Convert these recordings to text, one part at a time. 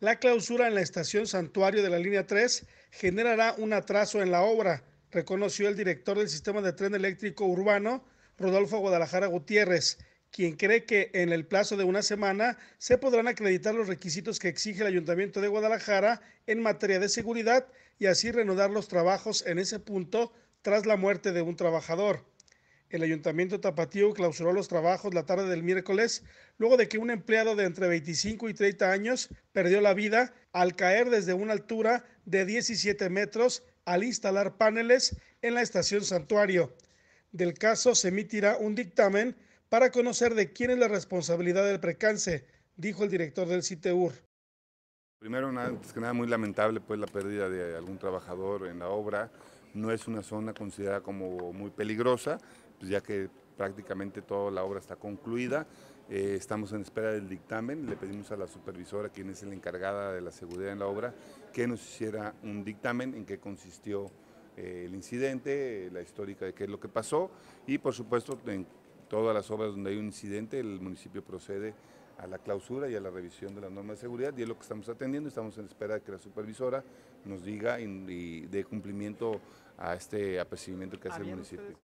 La clausura en la estación Santuario de la línea 3 generará un atraso en la obra, reconoció el director del sistema de tren eléctrico urbano, Rodolfo Guadalajara Gutiérrez, quien cree que en el plazo de una semana se podrán acreditar los requisitos que exige el Ayuntamiento de Guadalajara en materia de seguridad y así reanudar los trabajos en ese punto tras la muerte de un trabajador. El ayuntamiento tapatío clausuró los trabajos la tarde del miércoles luego de que un empleado de entre 25 y 30 años perdió la vida al caer desde una altura de 17 metros al instalar paneles en la estación santuario. Del caso se emitirá un dictamen para conocer de quién es la responsabilidad del precance, dijo el director del CITEUR. Primero, nada, antes que nada, muy lamentable pues la pérdida de algún trabajador en la obra. No es una zona considerada como muy peligrosa, pues, ya que prácticamente toda la obra está concluida. Eh, estamos en espera del dictamen, le pedimos a la supervisora, quien es la encargada de la seguridad en la obra, que nos hiciera un dictamen en qué consistió eh, el incidente, eh, la histórica de qué es lo que pasó y por supuesto en todas las obras donde hay un incidente el municipio procede a la clausura y a la revisión de la norma de seguridad y es lo que estamos atendiendo, estamos en espera de que la supervisora nos diga y, dé cumplimiento a este apercibimiento que hace el municipio.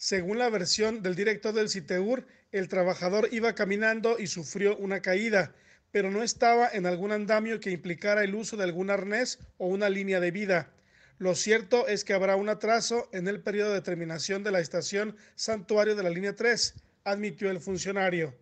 Según la versión del director del CITEUR, el trabajador iba caminando y sufrió una caída, pero no estaba en algún andamio que implicara el uso de algún arnés o una línea de vida. Lo cierto es que habrá un atraso en el periodo de terminación de la estación santuario de la línea 3, admitió el funcionario.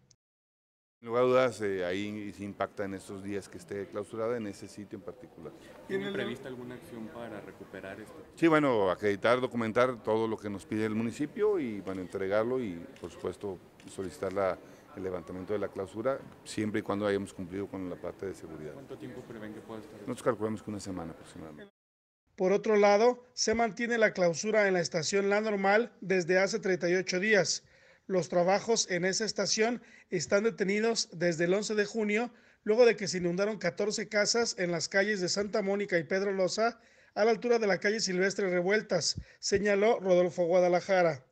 Sin lugar dudas, eh, ahí se impacta en estos días que esté clausurada, en ese sitio en particular. ¿Tiene prevista alguna acción para recuperar esto? Sí, bueno, acreditar, documentar todo lo que nos pide el municipio y, bueno, entregarlo y, por supuesto, solicitar el levantamiento de la clausura, siempre y cuando hayamos cumplido con la parte de seguridad. ¿Cuánto tiempo prevén que pueda estar? Nosotros calculamos que una semana aproximadamente. Por otro lado, se mantiene la clausura en la estación La Normal desde hace 38 días los trabajos en esa estación están detenidos desde el 11 de junio, luego de que se inundaron 14 casas en las calles de Santa Mónica y Pedro Loza, a la altura de la calle Silvestre Revueltas, señaló Rodolfo Guadalajara.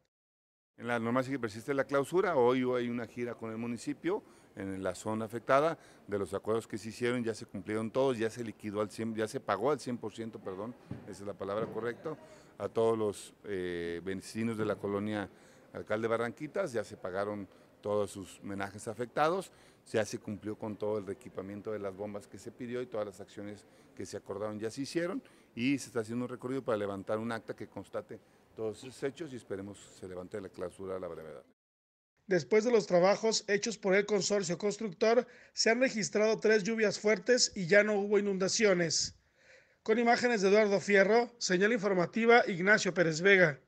En la norma que persiste la clausura, hoy hay una gira con el municipio en la zona afectada, de los acuerdos que se hicieron ya se cumplieron todos, ya se liquidó al 100, ya se pagó al 100%, perdón, esa es la palabra correcta, a todos los eh, vecinos de la colonia alcalde Barranquitas, ya se pagaron todos sus menajes afectados, ya se cumplió con todo el reequipamiento de las bombas que se pidió y todas las acciones que se acordaron ya se hicieron y se está haciendo un recorrido para levantar un acta que constate todos esos hechos y esperemos se levante la clausura a la brevedad. Después de los trabajos hechos por el consorcio constructor, se han registrado tres lluvias fuertes y ya no hubo inundaciones. Con imágenes de Eduardo Fierro, señal informativa Ignacio Pérez Vega.